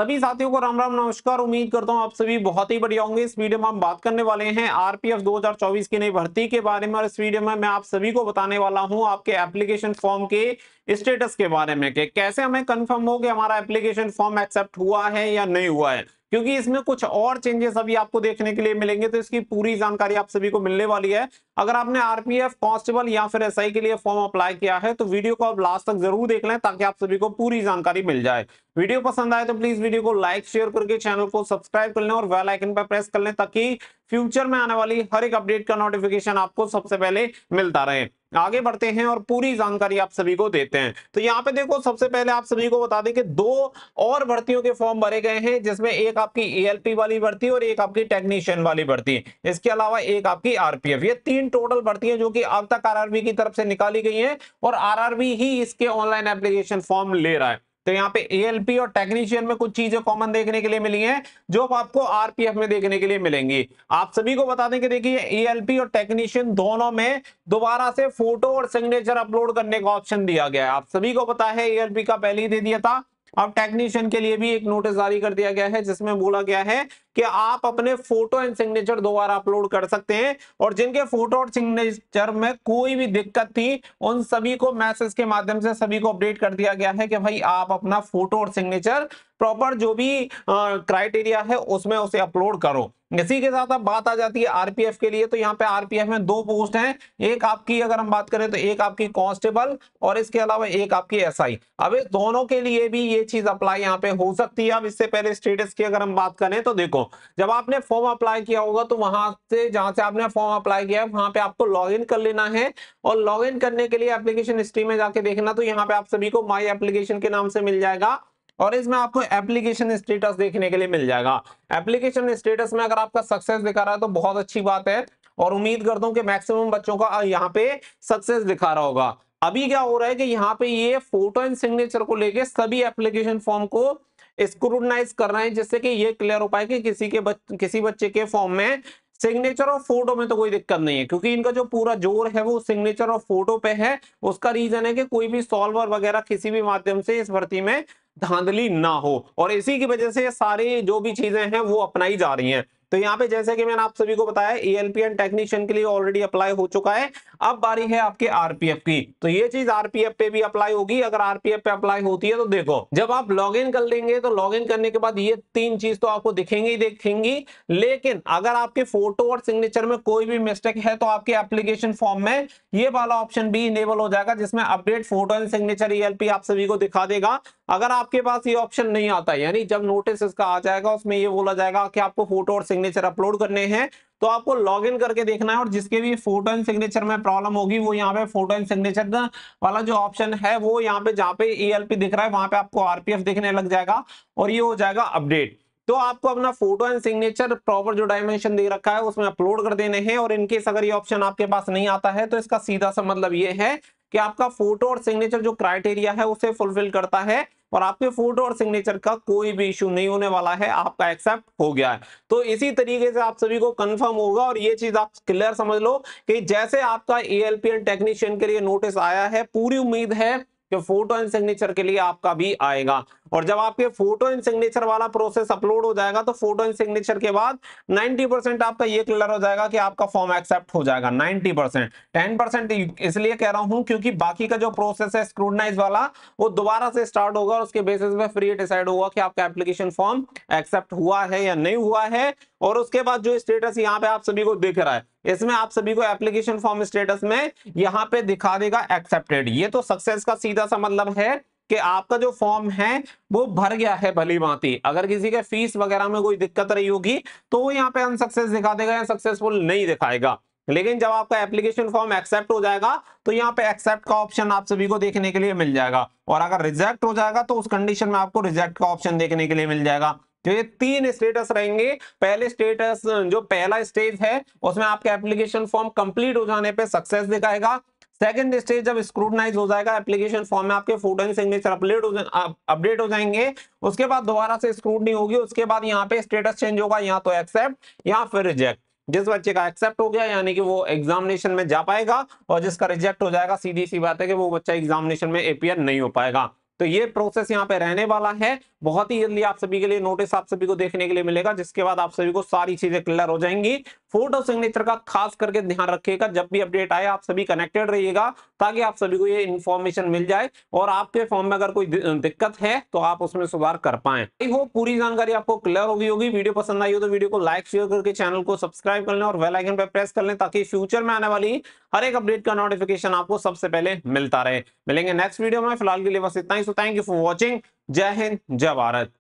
सभी साथियों को राम राम नमस्कार उम्मीद करता हूं आप सभी बहुत ही बढ़िया होंगे इस वीडियो में हम बात करने वाले हैं आरपीएफ 2024 की नई भर्ती के बारे में और इस वीडियो में मैं आप सभी को बताने वाला हूं आपके एप्लीकेशन फॉर्म के स्टेटस के बारे में कि कैसे हमें कंफर्म हो कि हमारा एप्लीकेशन फॉर्म एक्सेप्ट हुआ है या नहीं हुआ है क्योंकि इसमें कुछ और चेंजेस अभी आपको देखने के लिए मिलेंगे तो इसकी पूरी जानकारी आप सभी को मिलने वाली है अगर आपने आरपीएफ कांस्टेबल या फिर एसआई के लिए फॉर्म अप्लाई किया है तो वीडियो को आप लास्ट तक जरूर देख लें ताकि आप सभी को पूरी जानकारी मिल जाए वीडियो पसंद आए तो प्लीज वीडियो को लाइक शेयर करके चैनल को सब्सक्राइब कर लें और वेल आइकन पर प्रेस कर लें ताकि फ्यूचर में आने वाली हर एक अपडेट का नोटिफिकेशन आपको सबसे पहले मिलता रहे आगे बढ़ते हैं और पूरी जानकारी आप सभी को देते हैं तो यहाँ पे देखो सबसे पहले आप सभी को बता दें कि दो और भर्तियों के फॉर्म भरे गए हैं जिसमें एक आपकी एएलपी वाली भर्ती और एक आपकी टेक्नीशियन वाली भर्ती इसके अलावा एक आपकी आरपीएफ ये तीन तीन टोटल भर्ती है जो कि अब तक आरआरबी की तरफ से निकाली गई है और आरआरबी ही इसके ऑनलाइन एप्लीकेशन फॉर्म ले रहा है तो यहाँ पे एएलपी और टेक्नीशियन में कुछ चीजें कॉमन देखने के लिए मिली हैं जो आपको आरपीएफ में देखने के लिए मिलेंगी आप सभी को बता दें कि देखिए एएलपी और टेक्नीशियन दोनों में दोबारा से फोटो और सिग्नेचर अपलोड करने का ऑप्शन दिया गया है आप सभी को पता है एएलपी का पहले ही दे दिया था अब टेक्नीशियन के लिए भी एक नोटिस जारी कर दिया गया है जिसमें बोला गया है कि आप अपने फोटो एंड सिग्नेचर दोबारा अपलोड कर सकते हैं और जिनके फोटो और सिग्नेचर में कोई भी दिक्कत थी उन सभी को मैसेज के माध्यम से सभी को अपडेट कर दिया गया है कि भाई आप अपना फोटो और सिग्नेचर प्रॉपर जो भी क्राइटेरिया है उसमें उसे अपलोड करो इसी के साथ अब बात आ जाती है आरपीएफ के लिए तो यहाँ पे आरपीएफ में दो पोस्ट हैं एक आपकी अगर हम बात करें तो एक आपकी कांस्टेबल और इसके अलावा एक आपकी एसआई अब दोनों के लिए भी ये चीज अप्लाई यहाँ पे हो सकती है अब इससे पहले स्टेटस की अगर हम बात करें तो देखो जब आपने फॉर्म अप्लाई किया होगा तो वहां से जहां से आपने फॉर्म अप्लाई किया है वहां पे आपको लॉगिन कर लेना है और लॉगिन करने के लिए एप्लीकेशन हिस्ट्री में जाके देखना तो यहाँ पे आप सभी को माई एप्लीकेशन के नाम से मिल जाएगा और इसमें आपको एप्लीकेशन स्टेटस देखने के लिए मिल जाएगा एप्लीकेशन स्टेटस में अगर आपका सक्सेस दिखा रहा है तो बहुत अच्छी बात है और उम्मीद करता हूँ कि मैक्सिमम बच्चों का यहाँ पे सक्सेस दिखा रहा होगा अभी क्या हो रहा है कि यहाँ पे ये फोटो एंड सिग्नेचर को लेके सभी एप्लीकेशन फॉर्म को स्क्रूटनाइज कर रहे हैं जिससे कि ये क्लियर हो पाए कि किसी के बच, किसी बच्चे के फॉर्म में सिग्नेचर और फोटो में तो कोई दिक्कत नहीं है क्योंकि इनका जो पूरा जोर है वो सिग्नेचर और फोटो पे है उसका रीजन है कि कोई भी सॉल्वर वगैरह किसी भी माध्यम से इस भर्ती में धांधली ना हो और इसी की वजह से सारी जो भी चीजें हैं वो अपनाई जा रही हैं तो यहाँ पे जैसे कि मैंने आप सभी को बताया एएलपीएन टेक्नीशियन के लिए ऑलरेडी अप्लाई हो चुका है अब बारी है आपके आरपीएफ की तो ये चीज आरपीएफ पे भी अप्लाई होगी अगर आरपीएफ पे अप्लाई होती है तो देखो जब आप लॉग इन कर लेंगे तो लॉग इन करने के बाद ये तीन चीज तो आपको दिखेंगी ही दिखेंगी लेकिन अगर आपके फोटो और सिग्नेचर में कोई भी मिस्टेक है तो आपके एप्लीकेशन फॉर्म में ये वाला ऑप्शन भी इनेबल हो जाएगा जिसमें अपडेट फोटो एंड सिग्नेचर ईएलपी आप सभी को दिखा देगा अगर आपके पास ये ऑप्शन नहीं आता यानी जब नोटिस इसका आ जाएगा उसमें ये बोला जाएगा कि आपको फोटो और सिग्नेचर सिग्नेचर अपलोड करने हैं तो आपको लॉग इन करके देखना है और जिसके भी फोटो एंड सिग्नेचर में प्रॉब्लम होगी वो यहाँ पे फोटो एंड सिग्नेचर वाला जो ऑप्शन है वो यहाँ पे जहाँ पे ई e दिख रहा है वहां पे आपको आरपीएफ दिखने लग जाएगा और ये हो जाएगा अपडेट तो आपको अपना फोटो एंड सिग्नेचर प्रॉपर जो डायमेंशन दे रखा है उसमें अपलोड कर देने हैं और इनकेस अगर ये ऑप्शन आपके पास नहीं आता है तो इसका सीधा सा मतलब ये है कि आपका फोटो और सिग्नेचर जो क्राइटेरिया है उसे फुलफिल करता है और आपके फोटो और सिग्नेचर का कोई भी इश्यू नहीं होने वाला है आपका एक्सेप्ट हो गया है तो इसी तरीके से आप सभी को कंफर्म होगा और ये चीज आप क्लियर समझ लो कि जैसे आपका एएलपीएन टेक्नीशियन के लिए नोटिस आया है पूरी उम्मीद है कि फोटो एंड सिग्नेचर के लिए आपका भी आएगा और जब आपके फोटो एंड सिग्नेचर वाला प्रोसेस अपलोड हो जाएगा तो फोटो एंड सिग्नेचर के बाद 90 परसेंट आपका ये क्लियर हो जाएगा कि आपका फॉर्म एक्सेप्ट हो जाएगा 90 परसेंट टेन परसेंट इसलिए कह रहा हूं क्योंकि बाकी का जो प्रोसेस है स्क्रूटनाइज वाला वो दोबारा से स्टार्ट होगा और उसके बेसिस में फ्री डिसाइड होगा कि आपका एप्लीकेशन फॉर्म एक्सेप्ट हुआ है या नहीं हुआ है और उसके बाद जो स्टेटस यहाँ पे आप सभी को दिख रहा है इसमें आप सभी को एप्लीकेशन फॉर्म स्टेटस में यहाँ पे दिखा देगा एक्सेप्टेड ये तो सक्सेस का सीधा सा मतलब है कि आपका जो फॉर्म है वो भर गया है भली भांति अगर किसी के फीस वगैरह में कोई दिक्कत रही होगी तो वो यहाँ पे अनसक्सेस दिखा देगा या सक्सेसफुल नहीं दिखाएगा लेकिन जब आपका एप्लीकेशन फॉर्म एक्सेप्ट हो जाएगा तो यहाँ पे एक्सेप्ट का ऑप्शन आप सभी को देखने के लिए मिल जाएगा और अगर रिजेक्ट हो जाएगा तो उस कंडीशन में आपको रिजेक्ट का ऑप्शन देखने के लिए मिल जाएगा तो ये तीन स्टेटस रहेंगे पहले स्टेटस जो पहला स्टेज है उसमें आपका एप्लीकेशन फॉर्म कंप्लीट हो जाने पे सक्सेस दिखाएगा सेकंड स्टेज जब स्क्रूटनाइज हो जाएगा एप्लीकेशन फॉर्म में आपके फोटो एंड सिग्नेचर अपडेट हो अपडेट हो जाएंगे उसके बाद दोबारा से स्क्रूटनी होगी उसके बाद यहाँ पे स्टेटस चेंज होगा या तो एक्सेप्ट या फिर रिजेक्ट जिस बच्चे का एक्सेप्ट हो गया यानी कि वो एग्जामिनेशन में जा पाएगा और जिसका रिजेक्ट हो जाएगा सीधी सी बात है कि वो बच्चा एग्जामिनेशन में अपियर नहीं हो पाएगा तो ये प्रोसेस यहाँ पे रहने वाला है बहुत ही जल्दी आप सभी के लिए नोटिस आप सभी को देखने के लिए मिलेगा जिसके बाद आप सभी को सारी चीजें क्लियर हो जाएंगी फोटो सिग्नेचर का खास करके ध्यान रखिएगा जब भी अपडेट आए आप सभी कनेक्टेड रहिएगा ताकि आप सभी को ये इन्फॉर्मेशन मिल जाए और आपके फॉर्म में अगर कोई दिक्कत है तो आप उसमें सुधार कर पाए आई होप पूरी जानकारी आपको क्लियर होगी होगी वीडियो पसंद आई हो तो वीडियो को लाइक शेयर करके चैनल को सब्सक्राइब कर लें और वेलाइकन पर प्रेस कर लें ताकि फ्यूचर में आने वाली हर एक अपडेट का नोटिफिकेशन आपको सबसे पहले मिलता रहे मिलेंगे नेक्स्ट वीडियो में फिलहाल के लिए बस इतना ही so thank you for watching जय हिंद जय भारत